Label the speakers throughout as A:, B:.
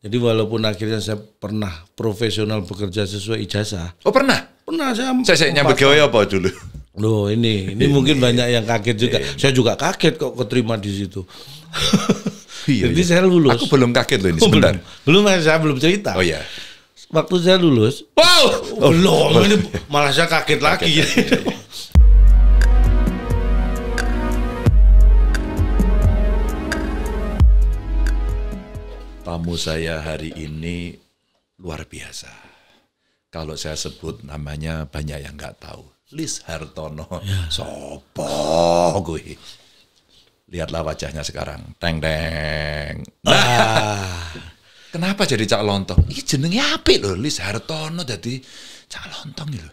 A: Jadi walaupun akhirnya saya pernah profesional bekerja sesuai ijazah. Oh pernah? Pernah saya. Saya, saya nyambut gawe apa dulu? Loh ini, ini mungkin banyak yang kaget juga. Saya juga kaget kok keterima di situ. iya, Jadi iya. saya lulus. Aku belum kaget loh ini oh, sebentar. Belum, belum eh, saya belum cerita. Oh iya. Waktu saya lulus.
B: Wow. Oh, belum. Oh. Ini
A: malah saya kaget, kaget lagi. Kaget,
B: tamu saya hari ini luar biasa. Kalau saya sebut namanya banyak yang nggak tahu. Lis Hartono, ya. sopo gue. Lihatlah wajahnya sekarang, teng teng. Nah, ah. kenapa jadi cak lontong? Ini jenengnya apa loh, Lis Hartono jadi cak lontong itu.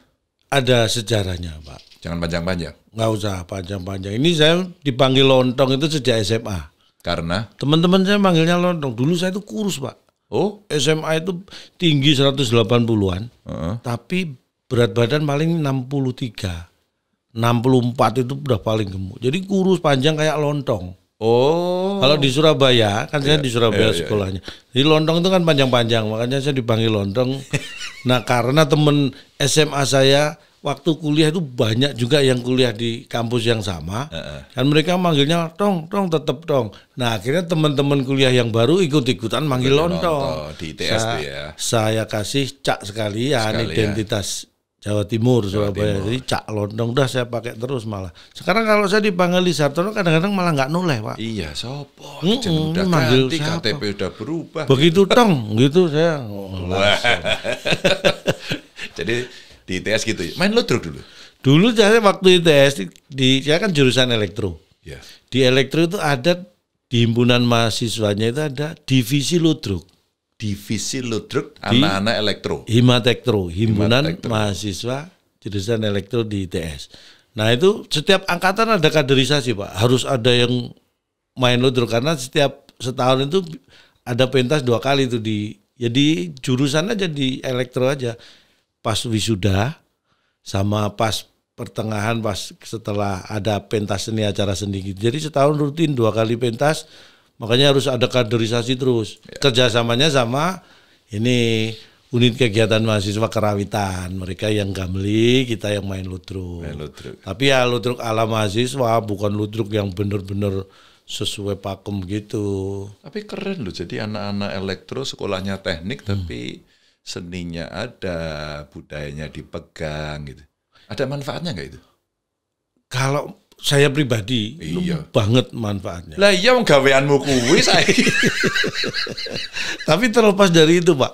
B: Ada sejarahnya, Pak. Jangan panjang-panjang. Nggak usah panjang-panjang. Ini saya
A: dipanggil lontong itu sejak SMA. Karena? Teman-teman saya manggilnya lontong. Dulu saya itu kurus, Pak. Oh? SMA itu tinggi 180-an. Uh -uh. Tapi berat badan paling 63. 64 itu udah paling gemuk. Jadi kurus panjang kayak lontong.
B: Oh. Kalau di
A: Surabaya, kan saya yeah, di Surabaya yeah, iya, iya. sekolahnya. Yeah. Di lontong itu kan panjang-panjang, makanya saya dipanggil lontong. nah, karena teman SMA saya waktu kuliah itu banyak juga yang kuliah di kampus yang sama uh-uh. dan mereka manggilnya tong tong tetep tong nah akhirnya teman-teman kuliah yang baru ikut-ikutan manggil lontong di ITS saya, ya saya kasih cak sekalian, sekalian. identitas Jawa Timur Jawa Surabaya Timur. jadi cak lontong udah saya pakai terus malah sekarang kalau saya dipanggil di Sartono kadang-kadang malah nggak nuleh pak iya sopo mm -mm, udah manggil ganti, KTP udah berubah begitu tong gitu saya oh,
B: Jadi di
A: ITS gitu ya. Main ludruk dulu. Dulu saya waktu ITS di, di saya kan jurusan elektro. Ya. Di elektro itu ada di himpunan mahasiswanya itu ada divisi ludruk. Divisi ludruk anak-anak elektro. Himatektro, himpunan Himatektro. mahasiswa jurusan elektro di ITS. Nah itu setiap angkatan ada kaderisasi pak, harus ada yang main ludruk karena setiap setahun itu ada pentas dua kali itu di jadi ya jurusan aja di elektro aja pas wisuda sama pas pertengahan pas setelah ada pentas seni acara sendiri gitu. Jadi setahun rutin dua kali pentas, makanya harus ada kaderisasi terus. Ya. Kerjasamanya sama ini unit kegiatan mahasiswa kerawitan. Mereka yang gamli, kita yang main ludruk. Main lutruk. Tapi ya ludruk ala mahasiswa, bukan ludruk yang benar-benar sesuai pakem gitu.
B: Tapi keren loh, jadi anak-anak elektro sekolahnya teknik hmm. tapi seninya ada, budayanya dipegang gitu. Ada manfaatnya nggak itu? Kalau saya pribadi iya.
A: banget manfaatnya.
B: Lah iya gaweanmu kuwi saya.
A: Tapi terlepas dari itu, Pak.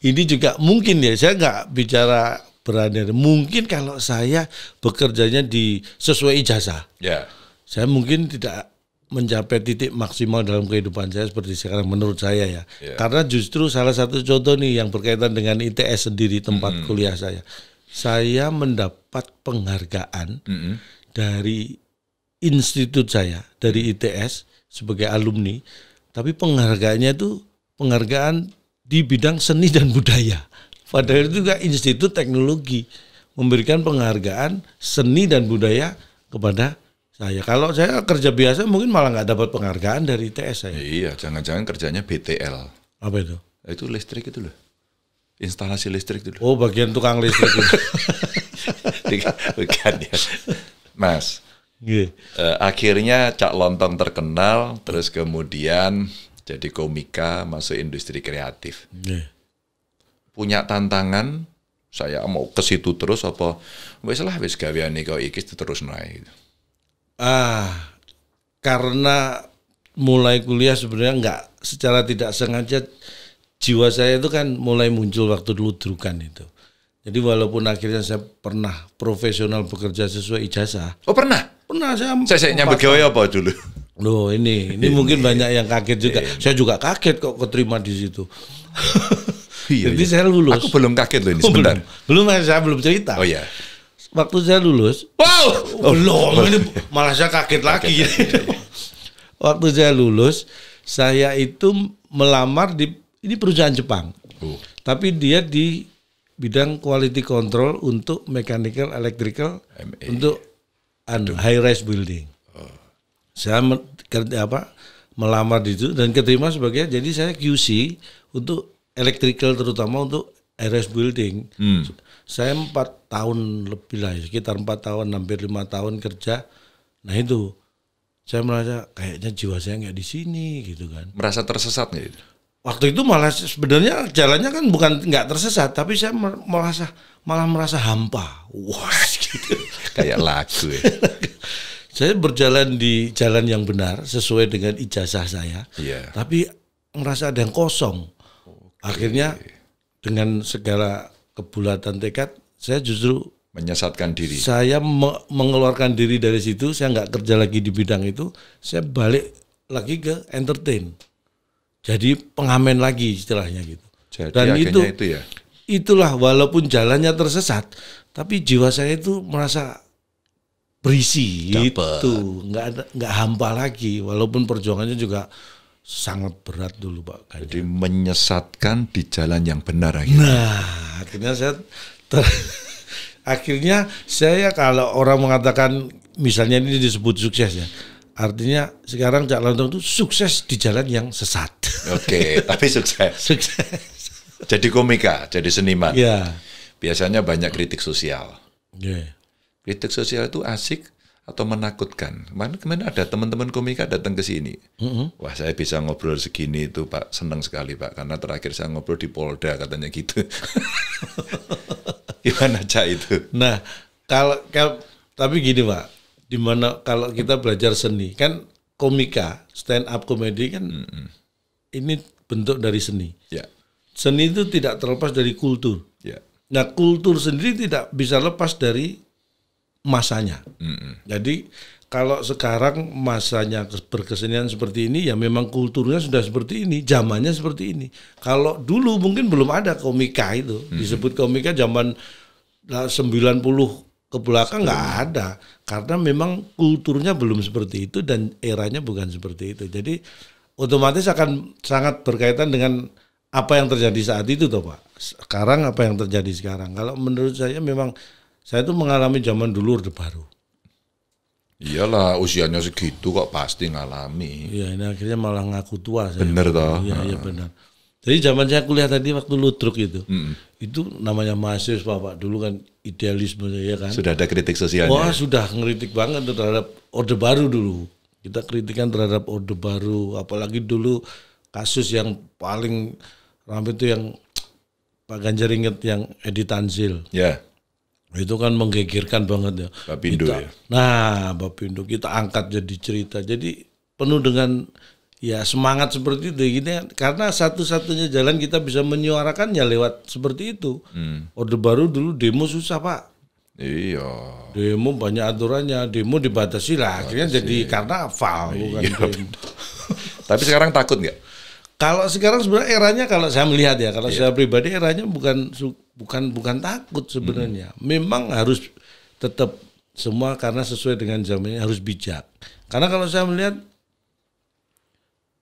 A: Ini juga mungkin ya saya nggak bicara berani. Mungkin kalau saya bekerjanya di sesuai ijazah. Ya. Saya mungkin tidak mencapai titik maksimal dalam kehidupan saya seperti sekarang menurut saya ya. Yeah. Karena justru salah satu contoh nih yang berkaitan dengan ITS sendiri tempat mm -hmm. kuliah saya. Saya mendapat penghargaan mm -hmm. dari institut saya, dari mm. ITS sebagai alumni, tapi penghargaannya itu penghargaan di bidang seni dan budaya. Padahal itu juga Institut Teknologi memberikan penghargaan seni dan budaya kepada saya kalau saya kerja
B: biasa mungkin malah nggak dapat penghargaan dari ITS saya. Ya, iya, jangan-jangan kerjanya BTL. Apa itu? Itu listrik itu loh. Instalasi listrik itu loh. Oh, bagian tukang listrik itu. Bukan ya. Mas. Yeah. Iya. Uh, akhirnya Cak Lontong terkenal, terus kemudian jadi komika masuk industri kreatif. Yeah. Punya tantangan, saya mau ke situ terus apa wes lah wes nih kau iki terus naik ah
A: karena mulai kuliah sebenarnya nggak secara tidak sengaja jiwa saya itu kan mulai muncul waktu dulu drukan itu. Jadi walaupun akhirnya saya pernah profesional bekerja sesuai ijazah.
B: Oh pernah? Pernah saya. Saya, saya nyambut gawe apa
A: dulu? Loh ini, ini mungkin banyak yang kaget juga. Iya, iya. saya juga kaget kok keterima di situ. Iya, Jadi iya. saya lulus. Aku belum kaget loh ini oh, sebentar. Belum, belum saya belum cerita. Oh iya waktu saya lulus,
B: wow, belum oh, oh, ini
A: malah saya kaget lagi. Kaget, waktu saya lulus, saya itu melamar di ini perusahaan Jepang, oh. tapi dia di bidang quality control untuk mechanical electrical MA. untuk Aduh. high rise building. Oh. Saya apa melamar di itu dan keterima sebagai jadi saya QC untuk electrical terutama untuk RS Building, hmm. saya empat tahun lebih lah, sekitar empat tahun, hampir lima tahun kerja. Nah itu saya merasa kayaknya jiwa saya nggak di sini gitu kan.
B: Merasa tersesat nggak itu?
A: Waktu itu malah sebenarnya jalannya kan bukan nggak tersesat, tapi saya merasa malah merasa hampa. Wah, gitu. kayak lagu. Ya. saya berjalan di jalan yang benar sesuai dengan ijazah saya, yeah. tapi merasa ada yang kosong. Okay. Akhirnya dengan segala kebulatan tekad saya justru menyesatkan diri. Saya me mengeluarkan diri dari situ, saya nggak kerja lagi di bidang itu, saya balik lagi ke entertain. Jadi pengamen lagi istilahnya gitu. Jadi Dan itu, itu ya. Itulah walaupun jalannya tersesat, tapi jiwa saya itu merasa berisi Dapet. gitu, nggak nggak hampa lagi walaupun perjuangannya juga
B: sangat berat dulu Pak Ganjar. Jadi menyesatkan di jalan yang benar akhirnya. Nah, akhirnya saya ter
A: akhirnya saya kalau orang mengatakan misalnya ini disebut sukses ya. Artinya sekarang Cak Lontong itu sukses di jalan yang sesat.
B: Oke, tapi sukses. sukses. Jadi komika, jadi seniman. Ya. Biasanya banyak kritik sosial. Iya. Kritik sosial itu asik atau menakutkan. Kemarin, kemarin ada teman-teman komika datang ke sini. Mm-hmm. Wah, saya bisa ngobrol segini itu, Pak. Senang sekali, Pak, karena terakhir saya ngobrol di Polda katanya gitu. Gimana Cak itu?
A: Nah, kalau, kalau tapi gini, Pak. Dimana kalau kita belajar seni, kan komika, stand up komedi kan mm-hmm. ini bentuk dari seni. Yeah. Seni itu tidak terlepas dari kultur. Yeah. Nah, kultur sendiri tidak bisa lepas dari masanya. Mm-hmm. Jadi kalau sekarang masanya berkesenian seperti ini ya memang kulturnya sudah seperti ini, zamannya seperti ini. Kalau dulu mungkin belum ada komika itu, mm-hmm. disebut komika zaman 90 ke belakang nggak iya. ada karena memang kulturnya belum seperti itu dan eranya bukan seperti itu. Jadi otomatis akan sangat berkaitan dengan apa yang terjadi saat itu toh Pak. Sekarang apa yang terjadi sekarang. Kalau menurut saya memang saya itu mengalami zaman dulu Orde Baru.
B: Iyalah usianya segitu kok pasti ngalami.
A: Iya ini akhirnya malah ngaku tua. Saya. Bener toh? Iya iya benar. Jadi zaman saya kuliah tadi waktu ludruk itu, mm. itu namanya mahasiswa pak dulu kan idealisme ya kan. Sudah ada kritik sosialnya. Wah sudah ngeritik banget terhadap orde baru dulu. Kita kritikan terhadap orde baru, apalagi dulu kasus yang paling ramai itu yang Pak Ganjar ingat yang Edi Tanzil. Ya. Yeah itu kan menggegirkan banget ya. Bapindo kita, ya. Nah, Bapindo kita angkat jadi cerita. Jadi penuh dengan ya semangat seperti itu gini kan, karena satu-satunya jalan kita bisa menyuarakannya lewat seperti itu. Hmm. Orde baru dulu demo susah, Pak. Iya. Demo banyak aturannya, demo dibatasi lah. Akhirnya jadi karena faul bukan iya, Tapi sekarang takut nggak? Kalau sekarang sebenarnya eranya kalau saya melihat ya, kalau iya. saya pribadi eranya bukan bukan bukan takut sebenarnya. Hmm. Memang harus tetap semua karena sesuai dengan zamannya harus bijak. Karena kalau saya melihat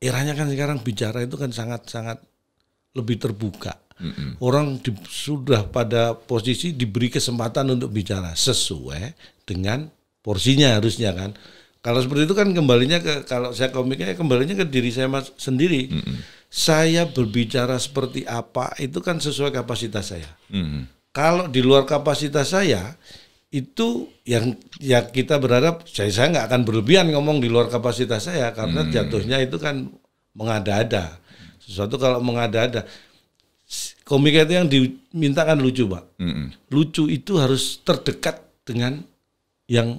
A: eranya kan sekarang bicara itu kan sangat-sangat lebih terbuka. -hmm. Orang di, sudah pada posisi diberi kesempatan untuk bicara sesuai dengan porsinya harusnya kan. Kalau seperti itu kan kembalinya ke kalau saya komiknya kembalinya ke diri saya mas sendiri. -hmm saya berbicara seperti apa itu kan sesuai kapasitas saya. Hmm. Kalau di luar kapasitas saya itu yang ya kita berharap saya saya nggak akan berlebihan ngomong di luar kapasitas saya karena hmm. jatuhnya itu kan mengada-ada sesuatu kalau mengada-ada komika itu yang dimintakan lucu pak hmm. lucu itu harus terdekat dengan yang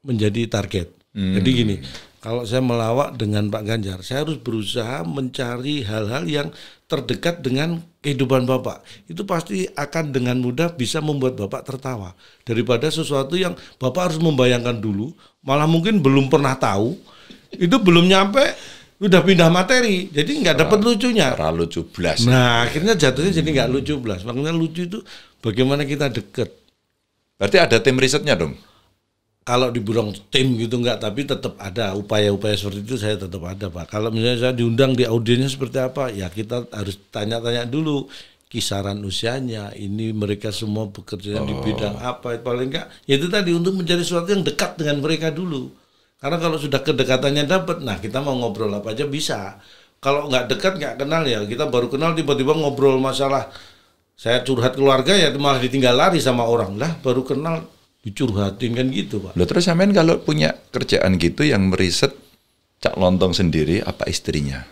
A: menjadi target hmm. jadi gini kalau saya melawak dengan Pak Ganjar, saya harus berusaha mencari hal-hal yang terdekat dengan kehidupan Bapak. Itu pasti akan dengan mudah bisa membuat Bapak tertawa daripada sesuatu yang Bapak harus membayangkan dulu, malah mungkin belum pernah tahu, itu belum nyampe udah pindah materi jadi nggak dapat lucunya terlalu lucu belas nah akhirnya jatuhnya jadi nggak lucu belas makanya lucu itu bagaimana kita dekat. berarti ada tim risetnya dong kalau dibilang tim gitu enggak, tapi tetap ada upaya-upaya seperti itu saya tetap ada Pak. Kalau misalnya saya diundang di audiennya seperti apa, ya kita harus tanya-tanya dulu kisaran usianya, ini mereka semua bekerja oh. di bidang oh. apa, paling enggak ya itu tadi untuk mencari sesuatu yang dekat dengan mereka dulu. Karena kalau sudah kedekatannya dapat, nah kita mau ngobrol apa aja bisa. Kalau nggak dekat nggak kenal ya, kita baru kenal tiba-tiba ngobrol masalah saya curhat keluarga ya malah ditinggal lari sama orang lah baru kenal dicurhatin kan gitu pak. Loh
B: terus samain kalau punya kerjaan gitu yang meriset cak lontong sendiri apa istrinya?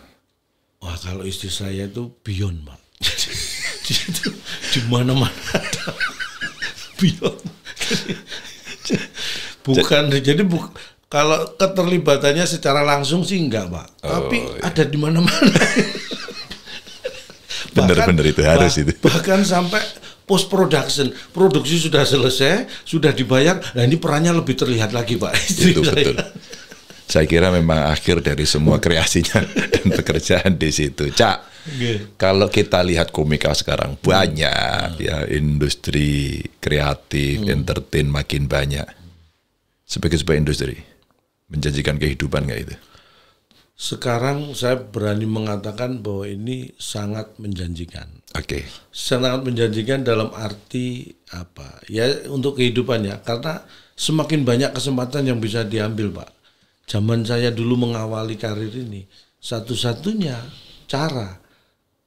A: Wah kalau istri saya itu beyond pak. di mana mana ada beyond. bukan jadi bu, kalau keterlibatannya secara langsung sih enggak pak, oh, tapi iya. ada di mana mana. Bener-bener itu harus bah, itu. Bahkan sampai post production, produksi sudah selesai, sudah dibayar. Nah ini perannya lebih terlihat lagi Pak.
B: Istri Itu saya. betul. Saya kira memang akhir dari semua kreasinya dan pekerjaan di situ. Cak, Okay. Kalau kita lihat komika sekarang hmm. banyak hmm. ya industri kreatif, hmm. entertain makin banyak. Sebagai sebuah industri menjanjikan kehidupan nggak itu?
A: sekarang saya berani mengatakan bahwa ini sangat menjanjikan. Oke. Okay. Sangat menjanjikan dalam arti apa? Ya untuk kehidupannya karena semakin banyak kesempatan yang bisa diambil, Pak. Zaman saya dulu mengawali karir ini, satu-satunya cara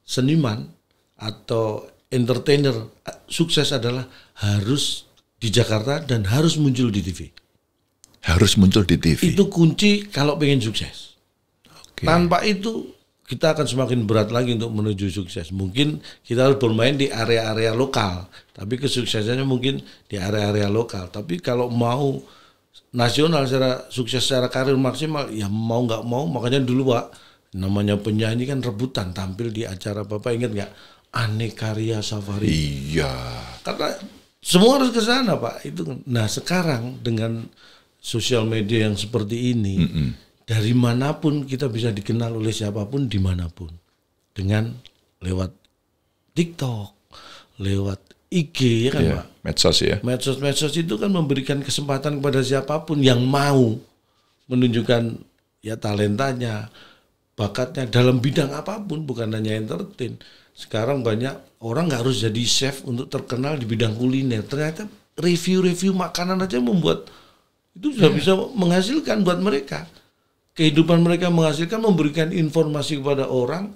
A: seniman atau entertainer eh, sukses adalah harus di Jakarta dan harus muncul di TV.
B: Harus muncul di TV.
A: Itu kunci kalau pengen sukses Okay. Tanpa itu kita akan semakin berat lagi untuk menuju sukses. Mungkin kita harus bermain di area-area lokal, tapi kesuksesannya mungkin di area-area lokal. Tapi kalau mau nasional secara sukses secara karir maksimal, ya mau nggak mau. Makanya dulu pak, namanya penyanyi kan rebutan tampil di acara bapak ingat nggak? Aneh karya safari.
B: Iya.
A: Karena semua harus ke sana pak. Itu. Kan. Nah sekarang dengan sosial media yang seperti ini. Mm -mm dari manapun kita bisa dikenal oleh siapapun dimanapun dengan lewat TikTok, lewat IG ya kan pak? Iya, pak. Medsos ya. Medsos-medsos itu kan memberikan kesempatan kepada siapapun yang mau menunjukkan ya talentanya, bakatnya dalam bidang apapun bukan hanya entertain. Sekarang banyak orang nggak harus jadi chef untuk terkenal di bidang kuliner. Ternyata review-review makanan aja membuat itu sudah yeah. bisa menghasilkan buat mereka kehidupan mereka menghasilkan memberikan informasi kepada orang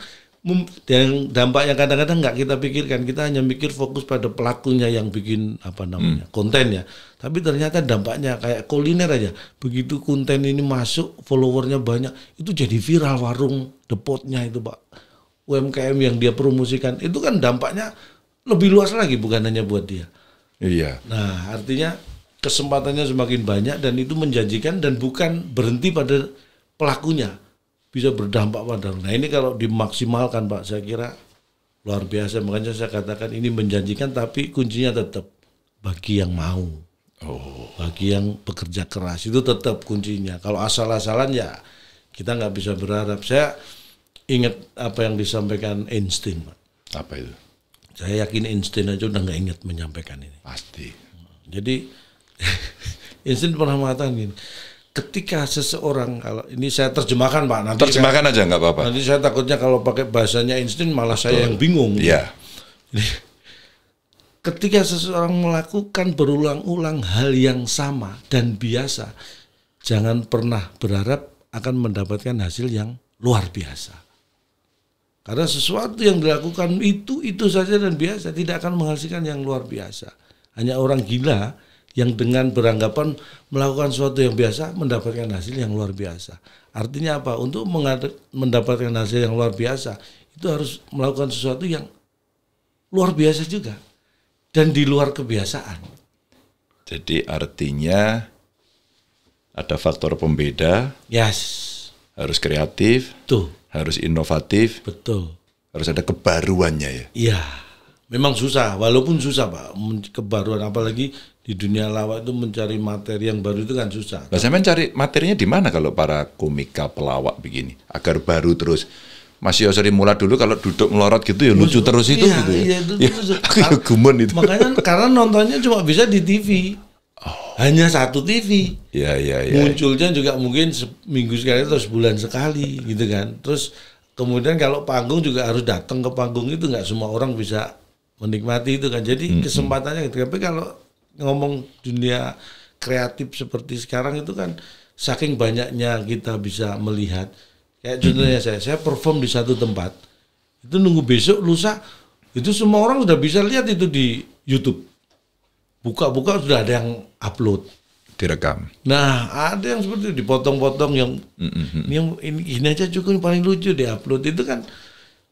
A: yang dampak yang kadang-kadang nggak kita pikirkan kita hanya mikir fokus pada pelakunya yang bikin apa namanya hmm. konten ya tapi ternyata dampaknya kayak kuliner aja begitu konten ini masuk followernya banyak itu jadi viral warung depotnya itu pak UMKM yang dia promosikan itu kan dampaknya lebih luas lagi bukan hanya buat dia iya nah artinya kesempatannya semakin banyak dan itu menjanjikan dan bukan berhenti pada pelakunya bisa berdampak pada. Nah ini kalau dimaksimalkan Pak, saya kira luar biasa. Makanya saya katakan ini menjanjikan, tapi kuncinya tetap bagi yang mau, oh. bagi yang bekerja keras itu tetap kuncinya. Kalau asal-asalan ya kita nggak bisa berharap. Saya ingat apa yang disampaikan Einstein, Pak. Apa itu? Saya yakin Einstein aja udah nggak ingat menyampaikan ini. Pasti. Jadi Einstein pernah mengatakan gini, ketika seseorang kalau ini saya terjemahkan pak nanti terjemahkan kan, aja nggak apa-apa nanti saya takutnya kalau pakai bahasanya Einstein malah Betul. saya yang bingung ya yeah. ketika seseorang melakukan berulang-ulang hal yang sama dan biasa jangan pernah berharap akan mendapatkan hasil yang luar biasa karena sesuatu yang dilakukan itu itu saja dan biasa tidak akan menghasilkan yang luar biasa hanya orang gila yang dengan beranggapan melakukan sesuatu yang biasa mendapatkan hasil yang luar biasa. Artinya apa? Untuk mendapatkan hasil yang luar biasa itu harus melakukan sesuatu yang luar biasa juga dan di luar kebiasaan.
B: Jadi artinya ada faktor pembeda. Yes. Harus kreatif. Tuh. Harus inovatif. Betul. Harus ada kebaruannya ya.
A: Iya. Memang susah, walaupun susah Pak, kebaruan apalagi di dunia lawak itu mencari materi yang baru itu kan susah.
B: Nah, saya mencari materinya di mana kalau para komika pelawak begini agar baru terus masih Yosri Mula dulu kalau duduk melorot gitu ya lucu Mas, iya, terus itu iya, gitu. Ya? Iya, itu, ya, itu, aku ya itu. Makanya
A: karena nontonnya cuma bisa di TV. Oh. Hanya satu TV. Ya iya, iya. Munculnya juga mungkin seminggu sekali atau sebulan sekali gitu kan. Terus kemudian kalau panggung juga harus datang ke panggung itu nggak semua orang bisa menikmati itu kan. Jadi kesempatannya gitu. Tapi kalau ngomong dunia kreatif seperti sekarang itu kan saking banyaknya kita bisa melihat kayak contohnya saya saya perform di satu tempat itu nunggu besok lusa itu semua orang sudah bisa lihat itu di YouTube buka-buka sudah ada yang
B: upload direkam
A: nah ada yang seperti dipotong-potong yang mm -hmm. yang ini, ini aja cukup paling lucu di upload itu kan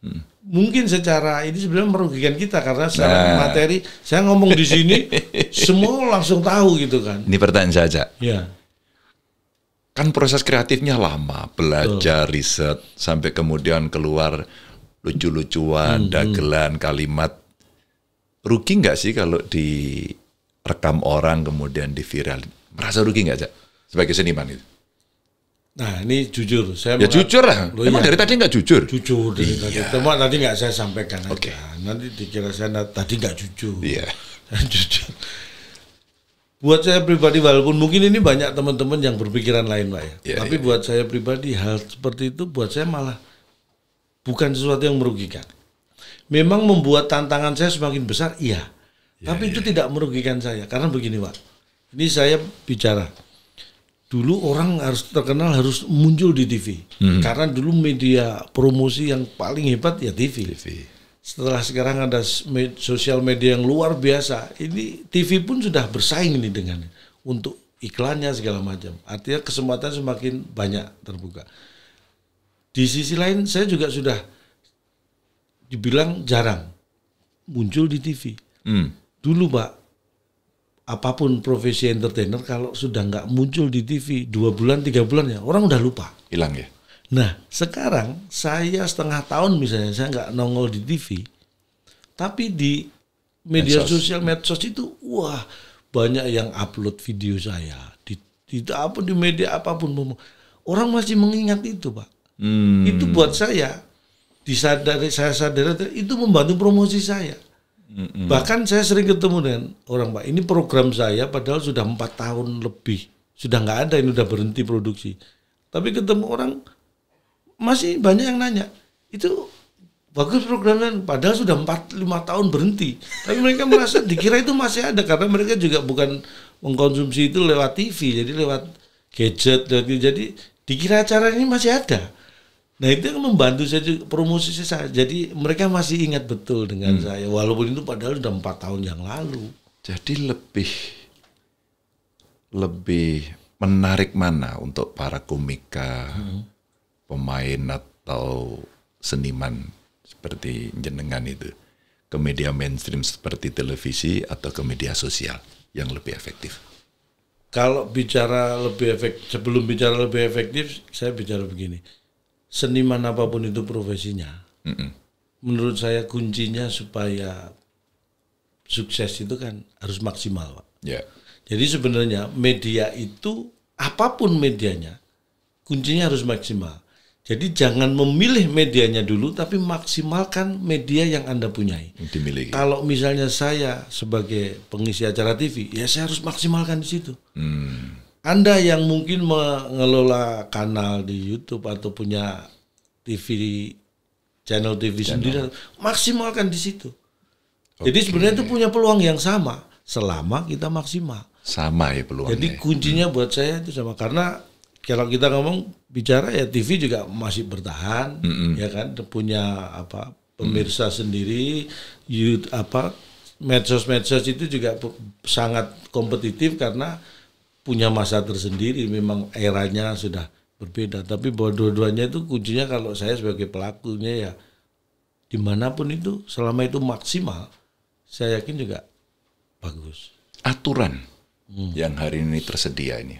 A: mm mungkin secara ini sebenarnya merugikan kita karena secara nah. materi saya ngomong di sini semua langsung
B: tahu gitu kan. Ini pertanyaan saja. Ya. Iya. Kan proses kreatifnya lama, belajar, Betul. riset sampai kemudian keluar lucu-lucuan, hmm, hmm. dagelan, kalimat. Rugi nggak sih kalau direkam orang kemudian diviral Merasa rugi nggak, sih Sebagai seniman itu?
A: Nah ini jujur, saya ya jujur lah. Loh, Emang ya. dari tadi
B: nggak jujur? Jujur dari iya.
A: tadi. Cuma nanti nggak saya sampaikan okay. Nah, aja. Nanti dikira saya tadi nggak jujur. Iya. jujur. Buat saya pribadi walaupun mungkin ini banyak teman-teman yang berpikiran lain pak ya. yeah, Tapi yeah. buat saya pribadi hal seperti itu buat saya malah bukan sesuatu yang merugikan. Memang membuat tantangan saya semakin besar, iya. yeah, Tapi yeah. itu iya. tidak merugikan saya karena begini pak. Ini saya bicara dulu orang harus terkenal harus muncul di TV hmm. karena dulu media promosi yang paling hebat ya TV. TV. Setelah sekarang ada med sosial media yang luar biasa, ini TV pun sudah bersaing ini dengan untuk iklannya segala macam. Artinya kesempatan semakin banyak terbuka. Di sisi lain saya juga sudah dibilang jarang muncul di TV. Hmm. Dulu Pak apapun profesi entertainer kalau sudah nggak muncul di TV dua bulan tiga bulan ya orang udah lupa hilang ya nah sekarang saya setengah tahun misalnya saya nggak nongol di TV tapi di media medsos. sosial medsos itu wah banyak yang upload video saya di di apa di media apapun orang masih mengingat itu pak
B: hmm. itu buat
A: saya disadari saya sadar itu membantu promosi saya
B: Mm-hmm. Bahkan
A: saya sering ketemu dengan orang Pak, ini program saya padahal sudah empat tahun lebih, sudah nggak ada ini sudah berhenti produksi. Tapi ketemu orang masih banyak yang nanya, itu bagus programnya kan? padahal sudah empat lima tahun berhenti. Tapi mereka merasa dikira itu masih ada karena mereka juga bukan mengkonsumsi itu lewat TV, jadi lewat gadget, jadi dikira acara ini masih ada. Nah itu yang membantu saya juga, promosi saya. Jadi mereka masih ingat
B: betul dengan hmm. saya. Walaupun itu padahal sudah empat tahun yang lalu. Jadi lebih lebih menarik mana untuk para komika, hmm. pemain atau seniman seperti jenengan itu ke media mainstream seperti televisi atau ke media sosial yang lebih efektif.
A: Kalau bicara lebih efektif, sebelum bicara lebih efektif, saya bicara begini seniman apapun itu profesinya, mm -mm. menurut saya kuncinya supaya sukses itu kan harus maksimal, Pak. Yeah. Jadi sebenarnya media itu apapun medianya, kuncinya harus maksimal. Jadi jangan memilih medianya dulu, tapi maksimalkan media yang Anda punyai. Dimiliki. Kalau misalnya saya sebagai pengisi acara TV, ya saya harus maksimalkan di situ.
B: Hmm.
A: Anda yang mungkin mengelola kanal di YouTube atau punya TV channel TV channel. sendiri maksimalkan di situ. Okay. Jadi sebenarnya itu punya peluang yang sama selama kita maksimal.
B: Sama ya peluangnya. Jadi
A: kuncinya hmm. buat saya itu sama karena kalau kita ngomong bicara ya TV juga masih bertahan -hmm. ya kan punya apa pemirsa mm. sendiri YouTube apa medsos-medsos itu juga sangat kompetitif karena punya masa tersendiri memang eranya sudah berbeda tapi bahwa dua-duanya itu kuncinya kalau saya sebagai pelakunya ya dimanapun itu selama itu maksimal saya yakin juga
B: bagus aturan hmm. yang hari ini tersedia ini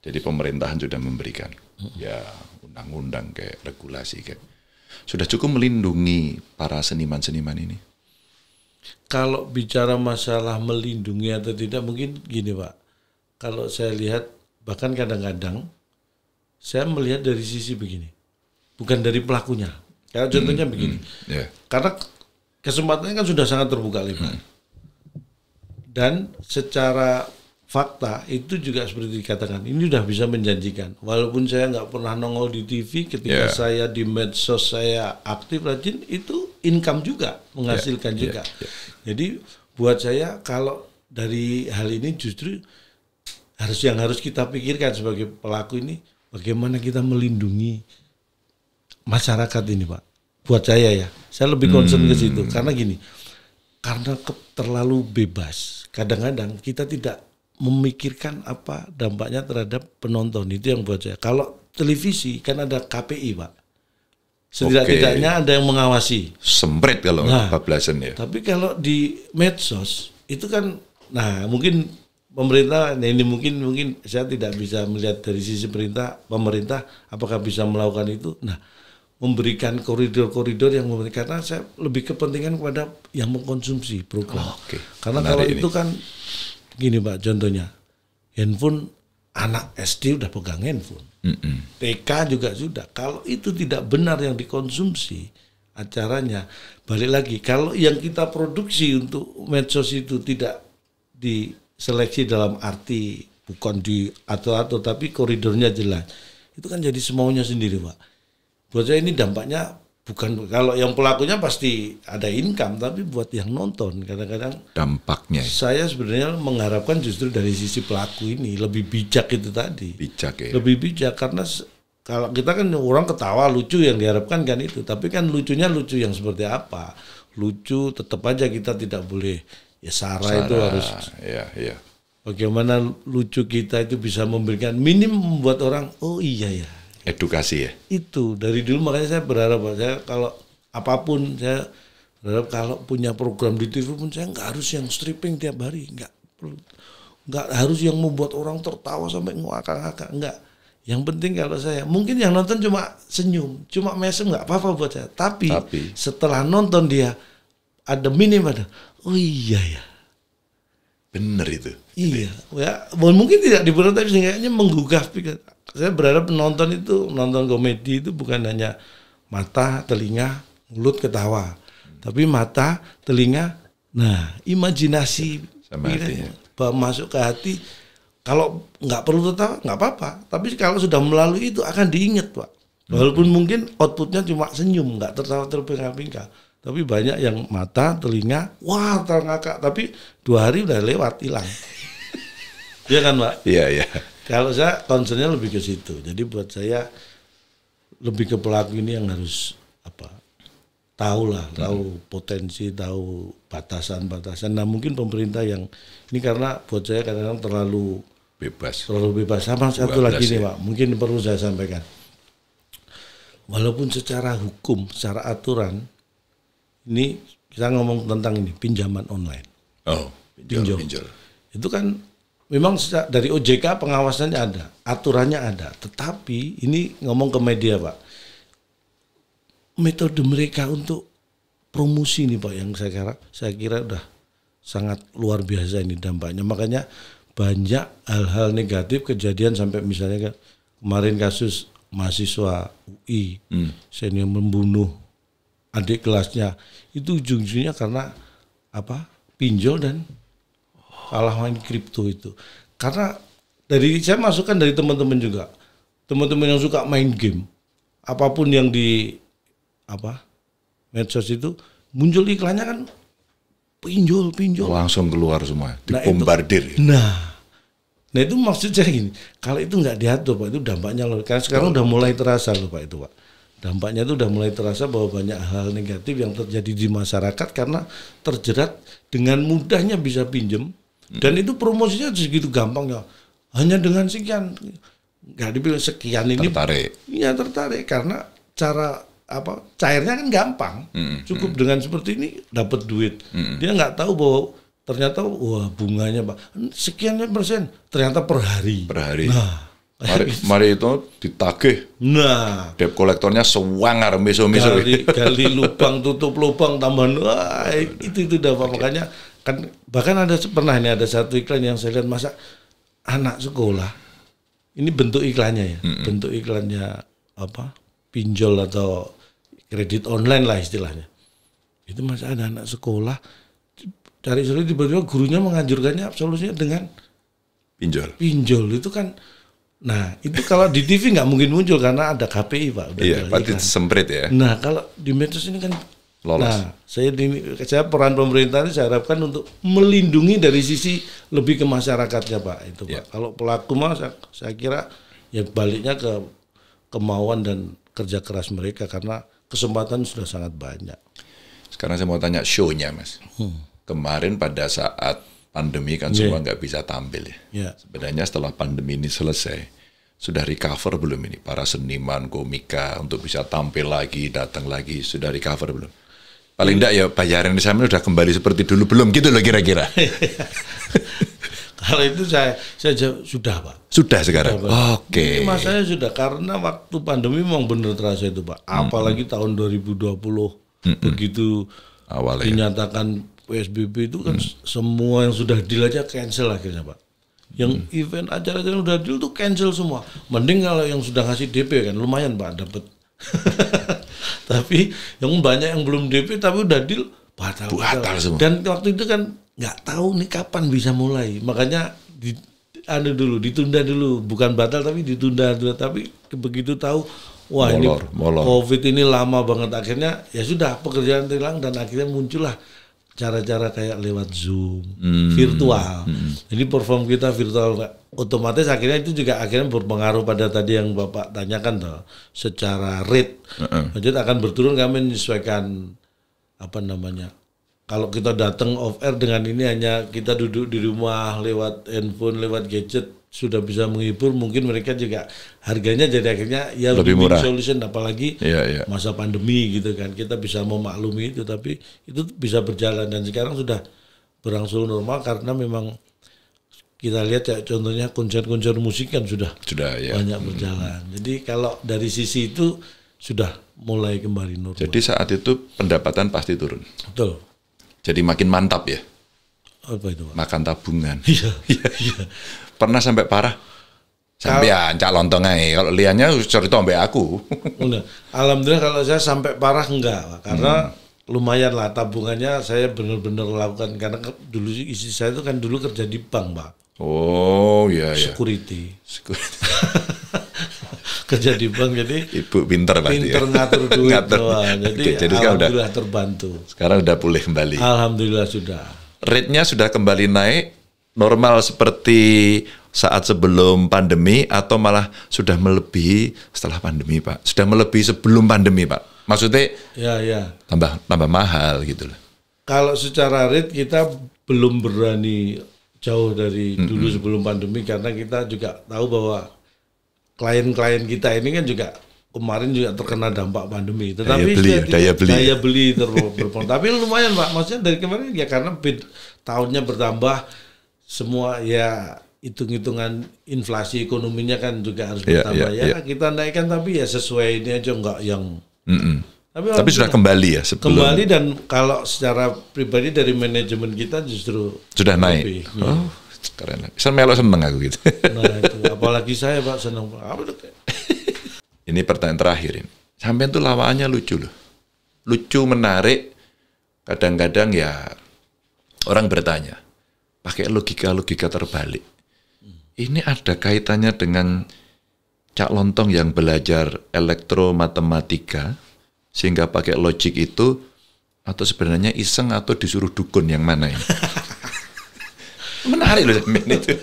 B: jadi pemerintahan sudah memberikan hmm. ya undang-undang kayak regulasi kayak sudah cukup melindungi para seniman-seniman ini
A: kalau bicara masalah melindungi atau tidak mungkin gini pak kalau saya lihat bahkan kadang-kadang saya melihat dari sisi begini, bukan dari pelakunya. kayak hmm. contohnya hmm, begini, hmm, yeah. karena kesempatannya kan sudah sangat terbuka lebar. Hmm. Dan secara fakta itu juga seperti dikatakan ini sudah bisa menjanjikan walaupun saya nggak pernah nongol di TV ketika yeah. saya di medsos saya aktif rajin itu income juga menghasilkan yeah. juga yeah. Yeah. jadi buat saya kalau dari hal ini justru harus yang harus kita pikirkan sebagai pelaku ini bagaimana kita melindungi masyarakat ini pak buat saya ya saya lebih concern hmm. ke situ hmm. karena gini karena ke, terlalu bebas kadang-kadang kita tidak memikirkan apa dampaknya terhadap penonton itu yang buat saya kalau televisi kan ada KPI pak setidak-tidaknya
B: ada yang mengawasi sembret kalau nah, ya tapi
A: kalau di medsos itu kan nah mungkin pemerintah nah ini mungkin mungkin saya tidak bisa melihat dari sisi pemerintah pemerintah apakah bisa melakukan itu nah memberikan koridor-koridor yang memberikan karena saya lebih kepentingan kepada yang mengkonsumsi program oh, okay. karena Menarik kalau ini. itu kan gini pak contohnya handphone anak SD udah pegang handphone mm -mm. TK juga sudah kalau itu tidak benar yang dikonsumsi acaranya balik lagi kalau yang kita produksi untuk medsos itu tidak di seleksi dalam arti bukan di atau atur tapi koridornya jelas. Itu kan jadi semuanya sendiri, Pak. Buat saya ini dampaknya bukan kalau yang pelakunya pasti ada income tapi buat yang nonton kadang-kadang
B: dampaknya
A: ya. saya sebenarnya mengharapkan justru dari sisi pelaku ini lebih bijak itu tadi bijak ya lebih bijak karena kalau kita kan orang ketawa lucu yang diharapkan kan itu tapi kan lucunya lucu yang seperti apa lucu tetap aja kita tidak boleh ya Sarah, itu harus ya, ya. bagaimana lucu kita itu bisa memberikan minim membuat orang oh
B: iya ya edukasi ya
A: itu dari dulu makanya saya berharap saya kalau apapun saya berharap kalau punya program di TV pun saya nggak harus yang stripping tiap hari nggak perlu nggak harus yang membuat orang tertawa sampai ngakak-ngakak nggak yang penting kalau saya mungkin yang nonton cuma senyum cuma mesem nggak apa-apa buat saya tapi, tapi setelah nonton dia ada minim ada
B: oh iya ya bener itu iya
A: ya mungkin tidak diperlukan tapi seenggaknya menggugah pikiran saya berharap penonton itu nonton komedi itu bukan hanya mata telinga mulut ketawa hmm. tapi mata telinga nah imajinasi Sama pikiran, ya. masuk ke hati kalau nggak perlu tertawa nggak apa-apa tapi kalau sudah melalui itu akan diingat pak hmm. walaupun hmm. mungkin outputnya cuma senyum nggak tertawa terpengar-pengar tapi banyak yang mata telinga wah terngakak tapi dua hari udah lewat hilang Iya kan pak iya iya kalau saya concernnya lebih ke situ jadi buat saya lebih ke pelaku ini yang harus apa tahu lah hmm. tahu potensi tahu batasan-batasan nah mungkin pemerintah yang ini karena buat saya kadang-kadang terlalu bebas terlalu bebas sama satu lagi ya. nih pak mungkin perlu saya sampaikan walaupun secara hukum secara aturan ini kita ngomong tentang ini pinjaman online. Oh, pinjol. pinjol. Itu kan memang dari OJK pengawasannya ada, aturannya ada. Tetapi ini ngomong ke media, Pak. Metode mereka untuk promosi nih, Pak, yang saya kira saya kira udah sangat luar biasa ini dampaknya. Makanya banyak hal-hal negatif kejadian sampai misalnya kan kemarin kasus mahasiswa UI hmm. senior membunuh adik kelasnya itu ujung-ujungnya karena apa pinjol dan kalah main kripto itu karena dari saya masukkan dari teman-teman juga teman-teman yang suka main game apapun yang di apa medsos itu muncul iklannya kan pinjol pinjol
B: langsung keluar semua dibombardir nah, itu, nah
A: nah itu maksud saya gini kalau itu nggak diatur pak itu dampaknya loh karena sekarang udah mulai terasa loh pak itu pak dampaknya itu udah mulai terasa bahwa banyak hal negatif yang terjadi di masyarakat karena terjerat dengan mudahnya bisa pinjem dan itu promosinya segitu gampang ya hanya dengan sekian nggak dibilang sekian ini tertarik ya tertarik karena cara apa cairnya kan gampang hmm. cukup dengan seperti ini dapat duit hmm. dia nggak tahu bahwa ternyata wah bunganya pak sekiannya persen ternyata per hari
B: per hari nah Mari, mari itu ditagih. Nah. Debt kolektornya sewangar meso miso Gali,
A: gali lubang tutup lubang tambahan. Wah, itu itu dapat okay. makanya kan bahkan ada pernah ini ada satu iklan yang saya lihat masa anak sekolah. Ini bentuk iklannya ya. Mm -hmm. Bentuk iklannya apa? Pinjol atau kredit online lah istilahnya. Itu masa ada anak sekolah cari solusi tiba-tiba gurunya menganjurkannya solusinya dengan pinjol. Pinjol itu kan Nah, itu kalau di TV nggak mungkin muncul karena ada KPI, Pak. Udah iya, pasti semprit ya. Nah, kalau di medsos ini kan lolos. Nah, saya di, saya peran pemerintah ini saya harapkan untuk melindungi dari sisi lebih ke masyarakatnya, Pak. Itu, Pak. Iya. Kalau pelaku mah saya, saya kira ya baliknya ke kemauan dan kerja keras mereka karena kesempatan sudah sangat banyak.
B: Sekarang saya mau tanya show-nya, Mas. Hmm. Kemarin pada saat pandemi kan yeah. semua nggak bisa tampil ya. Yeah. Sebenarnya setelah pandemi ini selesai, sudah recover belum ini para seniman komika untuk bisa tampil lagi, datang lagi, sudah recover belum? Paling tidak ya bayaran di sana sudah kembali seperti dulu belum gitu loh kira-kira. Kalau itu saya,
A: saya sudah pak.
B: Sudah sekarang. Oke. Okay. Ini
A: sudah karena waktu pandemi memang benar terasa itu pak. Apalagi mm -hmm. tahun 2020 mm -hmm. begitu Awalnya. dinyatakan PSBB itu kan hmm. semua yang sudah deal aja cancel akhirnya Pak. Yang hmm. event acara-acara yang udah deal tuh cancel semua. Mending kalau yang sudah ngasih DP kan lumayan Pak dapat. tapi yang banyak yang belum DP tapi udah deal batal. Batal semua. Dan waktu itu kan nggak tahu nih kapan bisa mulai. Makanya di anu dulu ditunda dulu bukan batal tapi ditunda dulu tapi begitu tahu wah molor, ini molor. covid ini lama banget akhirnya ya sudah pekerjaan hilang dan akhirnya muncullah cara-cara kayak lewat Zoom, hmm. virtual. Hmm. Jadi perform kita virtual Otomatis akhirnya itu juga akhirnya berpengaruh pada tadi yang Bapak tanyakan toh, secara rate. Uh -uh. Jadi akan berturun kami menyesuaikan apa namanya? Kalau kita datang off air dengan ini hanya kita duduk di rumah lewat handphone, lewat gadget, sudah bisa menghibur mungkin mereka juga harganya jadi akhirnya ya lebih, lebih murah solution apalagi ya, ya. masa pandemi gitu kan kita bisa memaklumi itu tapi itu bisa berjalan dan sekarang sudah berangsur normal karena memang kita lihat ya contohnya konser-konser musik kan sudah sudah ya. banyak berjalan hmm. jadi kalau dari sisi itu sudah mulai kembali normal jadi
B: saat itu pendapatan pasti turun betul jadi makin mantap ya apa itu Pak? makan tabungan iya iya, iya pernah sampai parah sampean cak lontong aja kalau liannya cerita sampai aku
A: alhamdulillah kalau saya sampai parah enggak karena hmm. lumayan lah tabungannya saya benar-benar lakukan karena dulu isi saya itu kan dulu kerja di bank pak
B: oh iya iya security, security.
A: kerja di bank jadi ibu pinter pasti ya. pinter ya. ngatur duit ngatur. Doang. jadi, Oke, jadi alhamdulillah udah, terbantu
B: sekarang udah pulih kembali
A: alhamdulillah sudah
B: rate-nya sudah kembali naik normal seperti saat sebelum pandemi atau malah sudah melebihi setelah pandemi, Pak? Sudah melebihi sebelum pandemi, Pak? Maksudnya? Ya, ya. Tambah tambah mahal gitu loh.
A: Kalau secara rate kita belum berani jauh dari mm -hmm. dulu sebelum pandemi karena kita juga tahu bahwa klien-klien kita ini kan juga kemarin juga terkena dampak pandemi. Tetapi ya, daya beli, daya beli, daya beli Tapi lumayan pak, maksudnya dari kemarin ya karena tahunnya bertambah semua ya hitung-hitungan inflasi ekonominya kan juga harus yeah, bertambah yeah, ya. Yeah. Kita naikkan tapi ya sesuai ini aja nggak yang mm -mm. Tapi, tapi sudah kembali ya sebelum kembali dan kalau secara pribadi dari manajemen kita justru
B: sudah naik. karena ya. Hmm. oh, keren. Saya melo seneng aku gitu. Nah, itu. apalagi saya Pak seneng. ini pertanyaan terakhir ini. Sampai itu lawannya lucu loh. Lucu menarik. Kadang-kadang ya orang bertanya, pakai logika-logika terbalik. Ini ada kaitannya dengan Cak Lontong yang belajar elektromatematika sehingga pakai logik itu atau sebenarnya iseng atau disuruh dukun yang mana ini? menarik loh itu.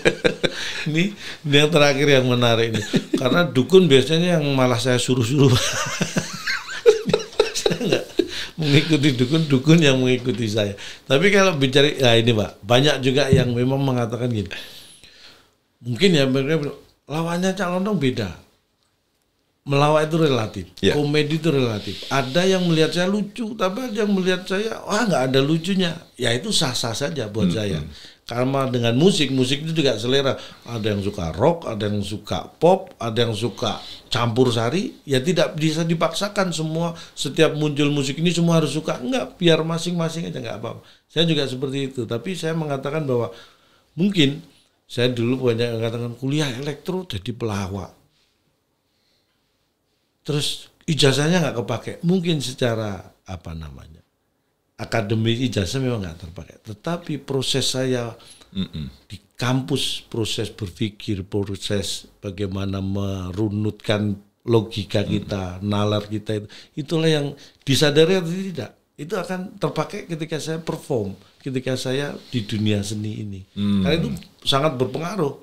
A: ini, ini yang terakhir yang menarik ini karena dukun biasanya yang malah saya suruh-suruh. mengikuti dukun-dukun yang mengikuti saya. Tapi kalau bicara, ya ini Pak, banyak juga yang memang mengatakan gini. Mungkin ya mereka lawannya calon dong beda. Melawak itu relatif, yeah. komedi itu relatif. Ada yang melihat saya lucu, tapi ada yang melihat saya, wah nggak ada lucunya. Ya itu sah-sah saja buat hmm. saya. Hmm sama dengan musik musik itu juga selera ada yang suka rock ada yang suka pop ada yang suka campur sari ya tidak bisa dipaksakan semua setiap muncul musik ini semua harus suka enggak biar masing-masing aja enggak apa-apa saya juga seperti itu tapi saya mengatakan bahwa mungkin saya dulu banyak yang katakan kuliah elektro jadi pelawak terus ijazahnya nggak kepake mungkin secara apa namanya Akademi ijazah memang nggak terpakai. Tetapi proses saya mm -mm. di kampus, proses berpikir, proses bagaimana merunutkan logika kita, mm -mm. nalar kita itu, itulah yang disadari atau tidak. Itu akan terpakai ketika saya perform, ketika saya di dunia seni ini. Mm. Karena itu sangat berpengaruh.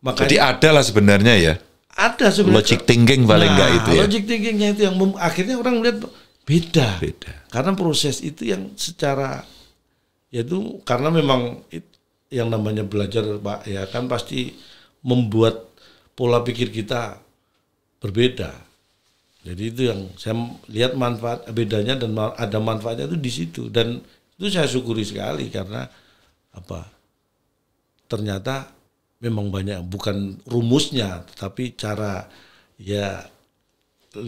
A: Makanya, Jadi
B: ada lah sebenarnya ya. Ada sebenarnya. Logic thinking paling nah, enggak itu ya. Logic
A: thinkingnya itu yang akhirnya orang melihat Beda. Beda. Karena proses itu yang secara yaitu karena memang it, yang namanya belajar Pak ya kan pasti membuat pola pikir kita berbeda. Jadi itu yang saya lihat manfaat bedanya dan ada manfaatnya itu di situ dan itu saya syukuri sekali karena apa ternyata memang banyak bukan rumusnya tetapi cara ya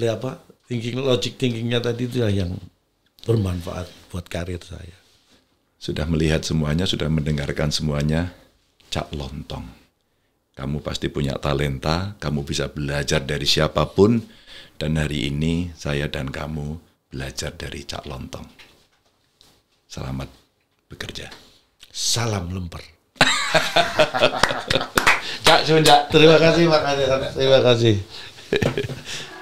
A: apa thinking logic thinkingnya tadi itu ya yang bermanfaat buat karir saya.
B: Sudah melihat semuanya, sudah mendengarkan semuanya, cak lontong. Kamu pasti punya talenta, kamu bisa belajar dari siapapun, dan hari ini saya dan kamu belajar dari cak lontong. Selamat bekerja. Salam lempar.
A: cak, cak. Terima kasih, Pak Terima kasih.